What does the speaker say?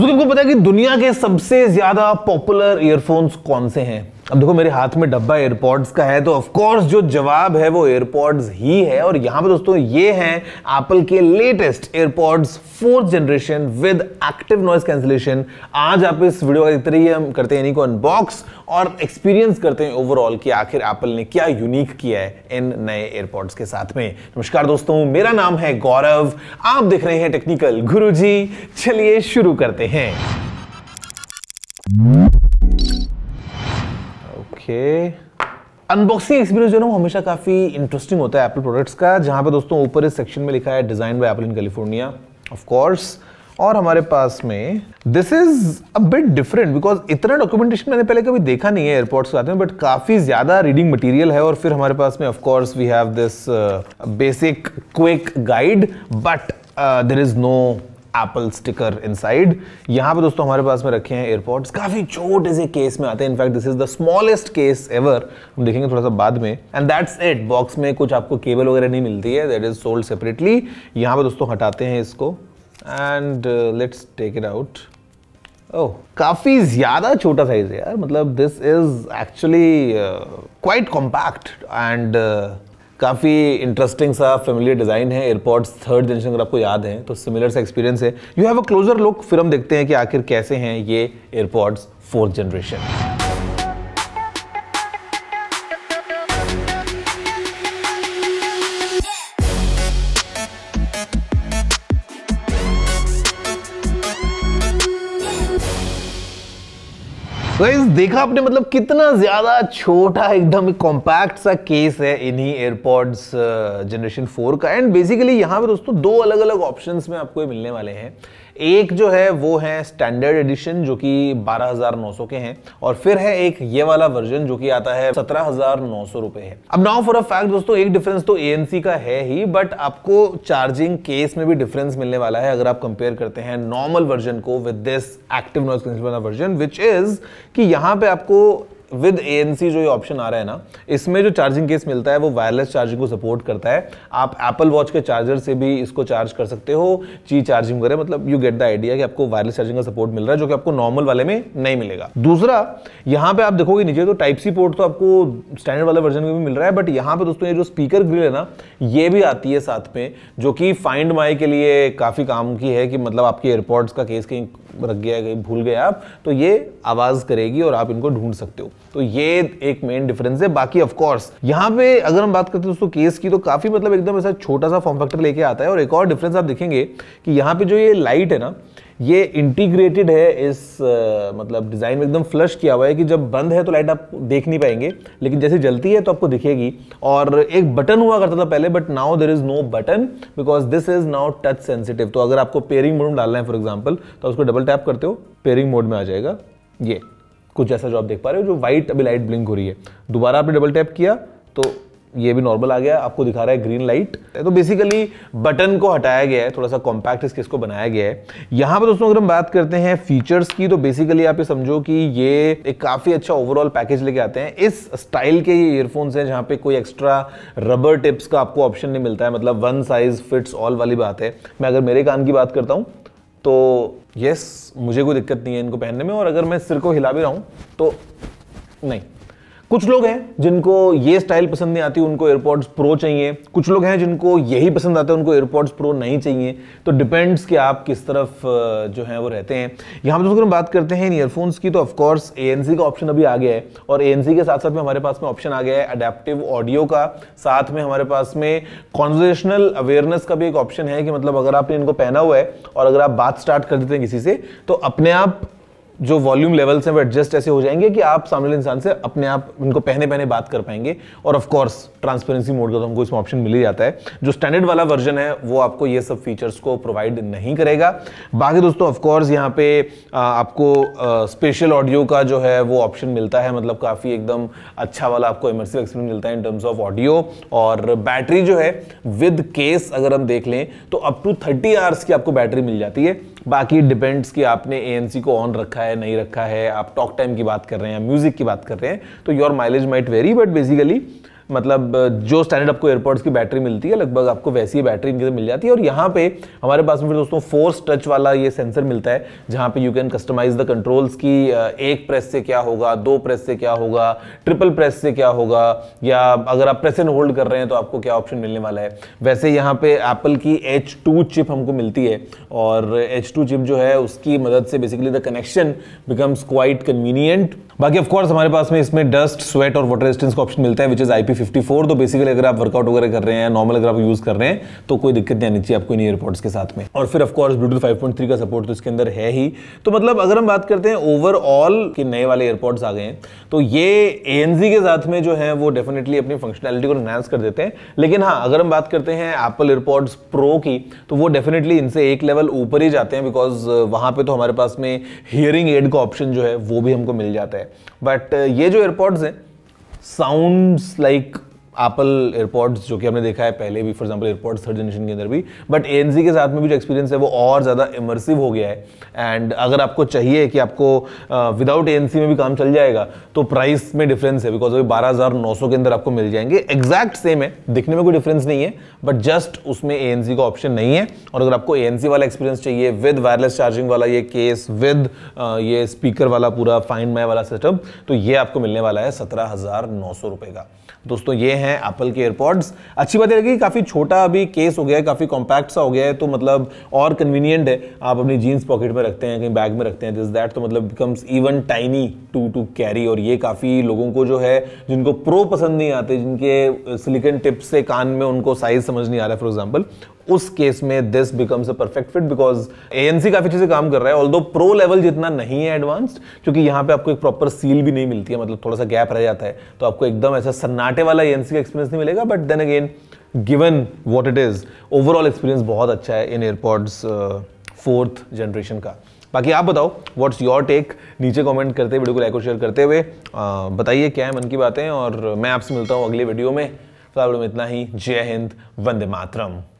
तुमको पता है कि दुनिया के सबसे ज्यादा पॉपुलर ईयरफोन्स कौन से हैं अब देखो मेरे हाथ में डब्बा एयरपोर्ट्स का है तो ऑफ कोर्स जो जवाब है वो एयरपोर्ट्स ही है और यहाँ पर दोस्तों ये हैं एप्पल के latest AirPods fourth generation with active noise cancellation आज आप इस वीडियो का इतने ही हम करते हैं इन्हीं को अनबॉक्स और एक्सपीरियंस करते हैं ओवरऑल कि आखिर एप्पल ने क्या यूनिक किया है इन नए एयरपोर्ट्स के साथ में नमस्कार दोस्तों मेरा नाम है गौरव आप देख रहे हैं टेक्निकल गुरु चलिए शुरू करते हैं ओके अनबॉक्सिंग एक्सपीरियंस जो है ना हमेशा काफ़ी इंटरेस्टिंग होता है एप्पल प्रोडक्ट्स का जहां पे दोस्तों ऊपर इस सेक्शन में लिखा है design by Apple in California of course और हमारे पास में this is a bit different because इतना डॉक्यूमेंटेशन मैंने पहले कभी देखा नहीं है एयरपोर्ट्स के आते हैं बट काफ़ी ज़्यादा रीडिंग मटेरियल है और फिर हमारे पास में of course we have this basic quick guide but there is no Apple sticker inside यहां पर दोस्तों हमारे पास में रखे हैं एयरपोर्ट काफ़ी छोटे से केस में आते हैं in fact this is the smallest case ever हम देखेंगे थोड़ा सा बाद में एंड दैट्स इट बॉक्स में कुछ आपको केबल वगैरह नहीं मिलती है दैट इज सोल्ड सेपरेटली यहां पर दोस्तों हटाते हैं इसको and let's take it out oh काफ़ी ज़्यादा छोटा साइज़ है यार मतलब this is actually quite compact and काफ़ी इंटरेस्टिंग सा फैमिली डिज़ाइन है एयरपोर्ट्स थर्ड जनरेशन अगर आपको याद है तो सिमिलर सा एक्सपीरियंस है you have a closer look फिर हम देखते हैं कि आखिर कैसे हैं ये एयरपोर्ट्स फोर्थ जनरेशन गाइस देखा आपने मतलब कितना ज़्यादा छोटा एकदम कॉम्पैक्ट सा केस है इन्हीं एयरपोर्ट्स जनरेशन फोर का एंड बेसिकली यहाँ पे दोस्तों दो अलग अलग ऑप्शंस में आपको मिलने वाले हैं एक जो है वो है स्टैंडर्ड एडिशन जो कि 12,900 के हैं और फिर है एक ये वाला वर्जन जो कि आता है 17,900 रुपए है अब नाउ फॉर अ फैक्ट दोस्तों एक डिफरेंस तो ए का है ही बट आपको चार्जिंग केस में भी डिफरेंस मिलने वाला है अगर आप कंपेयर करते हैं नॉर्मल वर्जन को with this active noise cancel version which is कि यहाँ पे आपको विद ए जो ये ऑप्शन आ रहा है ना इसमें जो चार्जिंग केस मिलता है वो वायरलेस चार्जिंग को सपोर्ट करता है आप एप्पल वॉच के चार्जर से भी इसको चार्ज कर सकते हो ची चार्जिंग वगैरह मतलब यू गेट द आइडिया कि आपको वायरलेस चार्जिंग का सपोर्ट मिल रहा है जो कि आपको नॉर्मल वाले में नहीं मिलेगा दूसरा यहाँ पे आप देखोगे नीचे तो टाइप सी पोर्ट तो आपको स्टैंडर्ड वाले वर्जन में भी मिल रहा है बट यहाँ पे दोस्तों ये जो स्पीकर ग्रिल है ना ये भी आती है साथ में जो कि फाइंड माई के लिए काफ़ी काम की है कि मतलब आपके एयरपोर्ट्स का केस कहीं रख गया कहीं भूल गए आप तो ये आवाज़ करेगी और आप इनको ढूंढ सकते हो तो ये एक मेन डिफरेंस है बाकी कोर्स यहाँ पे अगर हम बात करते हैं दोस्तों केस की तो काफी मतलब एकदम ऐसा छोटा सा फॉर्म फैक्टर लेके आता है और एक और डिफरेंस आप देखेंगे कि यहाँ पे जो ये लाइट है ना ये इंटीग्रेटेड है इस आ, मतलब डिज़ाइन में एकदम फ्लश किया हुआ है कि जब बंद है तो लाइट आप देख नहीं पाएंगे लेकिन जैसे जलती है तो आपको दिखेगी और एक बटन हुआ करता था पहले but now there is no button because this is now touch sensitive तो अगर आपको पेयरिंग मोड में डालना है फॉर एग्जाम्पल तो उसको डबल टैप करते हो पेयरिंग मोड में आ जाएगा ये कुछ ऐसा जो आप देख पा रहे हो जो व्हाइट अभी लाइट ब्लिंक हो रही है दोबारा आपने डबल टैप किया तो ये भी नॉर्मल आ गया आपको दिखा रहा है ग्रीन लाइट तो बेसिकली बटन को हटाया गया है थोड़ा सा कॉम्पैक्ट इसके इसको को बनाया गया है यहाँ पर दोस्तों अगर हम बात करते हैं फीचर्स की तो बेसिकली आप ये समझो कि ये एक काफ़ी अच्छा ओवरऑल पैकेज लेके आते हैं इस स्टाइल के ये ईयरफोन्स हैं जहाँ पे कोई एक्स्ट्रा रबर टिप्स का आपको ऑप्शन नहीं मिलता है मतलब वन साइज फिट्स ऑल वाली बात है मैं अगर मेरे कान की बात करता हूँ तो यस मुझे कोई दिक्कत नहीं है इनको पहनने में और अगर मैं सिर को हिला भी रहा हूँ तो नहीं कुछ लोग हैं जिनको ये स्टाइल पसंद नहीं आती उनको एयरपोर्ट्स प्रो चाहिए कुछ लोग हैं जिनको यही पसंद आता है उनको एयरपोर्ट्स प्रो नहीं चाहिए तो डिपेंड्स कि आप किस तरफ जो है वो रहते हैं यहाँ पर तो दोस्तों हम बात करते हैं इन ईयरफोन्स की तो ऑफकोर्स ए एन का ऑप्शन अभी आ गया है और ए के साथ साथ में हमारे पास में ऑप्शन आ गया है अडेप्टिव ऑडियो का साथ में हमारे पास में कॉन्वर्जेशनल अवेयरनेस का भी एक ऑप्शन है कि मतलब अगर आपने इनको पहना हुआ है और अगर आप बात स्टार्ट कर देते हैं किसी से तो अपने आप जो वॉल्यूम लेवल्स हैं वो एडजस्ट ऐसे हो जाएंगे कि आप सामने इंसान से अपने आप उनको पहने पहने बात कर पाएंगे और ऑफ कोर्स ट्रांसपेरेंसी मोड का तो हमको इसमें ऑप्शन मिल ही जाता है जो स्टैंडर्ड वाला वर्जन है वो आपको ये सब फीचर्स को प्रोवाइड नहीं करेगा बाकी दोस्तों ऑफ कोर्स यहाँ पे आपको स्पेशल ऑडियो का जो है वो ऑप्शन मिलता है मतलब काफ़ी एकदम अच्छा वाला आपको इमरसिव एक्सपीरियंस मिलता है इन टर्म्स ऑफ ऑडियो और बैटरी जो है विद केस अगर हम देख लें तो अप टू थर्टी आवर्स की आपको बैटरी मिल जाती है बाकी डिपेंड्स कि आपने ए को ऑन रखा है नहीं रखा है आप टॉक टाइम की बात कर रहे हैं या म्यूज़िक की बात कर रहे हैं तो your mileage might vary but basically मतलब जो स्टैंडर्ड आपको एयरपोर्ट्स की बैटरी मिलती है लगभग आपको वैसी बैटरी इनके मिल जाती है और यहाँ पे हमारे पास में फिर दोस्तों फोर्स टच वाला ये सेंसर मिलता है जहाँ पे you can customise the controls की एक प्रेस से क्या होगा दो प्रेस से क्या होगा ट्रिपल प्रेस से क्या होगा या अगर आप प्रेस एंड होल्ड कर रहे हैं तो आपको क्या ऑप्शन मिलने वाला है वैसे यहाँ पे एप्पल की एच चिप हमको मिलती है और एच चिप जो है उसकी मदद से basically the connection becomes quite convenient बाकी ऑफकोर्स हमारे पास में इसमें डस्ट स्वेट और वाटर रेजिस्टेंस का ऑप्शन मिलता है विच इज आई 54 तो बेसिकली अगर आप वर्कआउट वगैरह कर रहे हैं नॉर्मल अगर आप यूज़ कर रहे हैं तो कोई दिक्कत नहीं आनी चाहिए आपको इन ईयरपॉड्स के साथ में और फिर of course Bluetooth five point three का सपोर्ट तो इसके अंदर है ही तो मतलब अगर हम बात करते हैं ओवरऑल कि नए वाले एयरपोर्ट्स आ गए हैं तो ये ए के साथ में जो है वो डेफिनेटली अपनी फंक्शनैलिटी को इन्हांस कर देते हैं लेकिन हाँ अगर हम बात करते हैं एप्पल एयरपोर्ट्स प्रो की तो वो डेफिनेटली इनसे एक लेवल ऊपर ही जाते हैं बिकॉज वहाँ पर तो हमारे पास में हियरिंग एड का ऑप्शन जो है वो भी हमको मिल जाता है बट ये जो एयरपोर्ट्स हैं sounds like एप्पल एयरपोर्ट्स जो कि हमने देखा है पहले भी for example AirPods third generation के अंदर भी बट ए के साथ में भी जो एक्सपीरियंस है वो और ज़्यादा इमर्सिव हो गया है एंड अगर आपको चाहिए कि आपको विदाउट ए में भी काम चल जाएगा तो प्राइस में डिफरेंस है बिकॉज अभी बारह के अंदर आपको मिल जाएंगे एग्जैक्ट सेम है दिखने में कोई डिफरेंस नहीं है बट जस्ट उसमें ए का ऑप्शन नहीं है और अगर आपको ए वाला एक्सपीरियंस चाहिए विद वायरलेस चार्जिंग वाला ये केस विद ये स्पीकर वाला पूरा फाइन माई वाला सिस्टम तो ये आपको मिलने वाला है सत्रह हज़ार नौ सौ रुपये का दोस्तों ये है हैं एप्पल के एयरपॉड्स अच्छी बात यह लगी काफ़ी छोटा अभी केस हो गया है काफ़ी कॉम्पैक्ट सा हो गया है तो मतलब और कन्वीनियंट है आप अपनी जीन्स पॉकेट में रखते हैं कहीं बैग में रखते हैं दिस दैट तो मतलब becomes even tiny to to carry और ये काफ़ी लोगों को जो है जिनको प्रो पसंद नहीं आते जिनके सिलिकन टिप्स से कान में उनको साइज समझ नहीं आ रहा फॉर एग्जाम्पल उस केस में this becomes a perfect fit because ANC काफी अच्छे से काम कर रहा है ऑल्दो प्रो लेवल जितना नहीं है एडवांस्ड क्योंकि यहाँ पे आपको एक प्रॉपर सील भी नहीं मिलती है मतलब थोड़ा सा गैप रह जाता है तो आपको एकदम ऐसा सन्नाटे वाला एएनसी का एक्सपीरियंस नहीं मिलेगा but then again given what it is overall experience बहुत अच्छा है इन एयरपोर्ट्स फोर्थ जनरेशन का बाकी आप बताओ व्हाट्स योर टेक नीचे कमेंट करते हुए वीडियो को लाइक और शेयर करते हुए बताइए क्या है मन की बातें और मैं आपसे मिलता हूँ अगले वीडियो में फिलहाल में इतना ही जय हिंद वंदे मातरम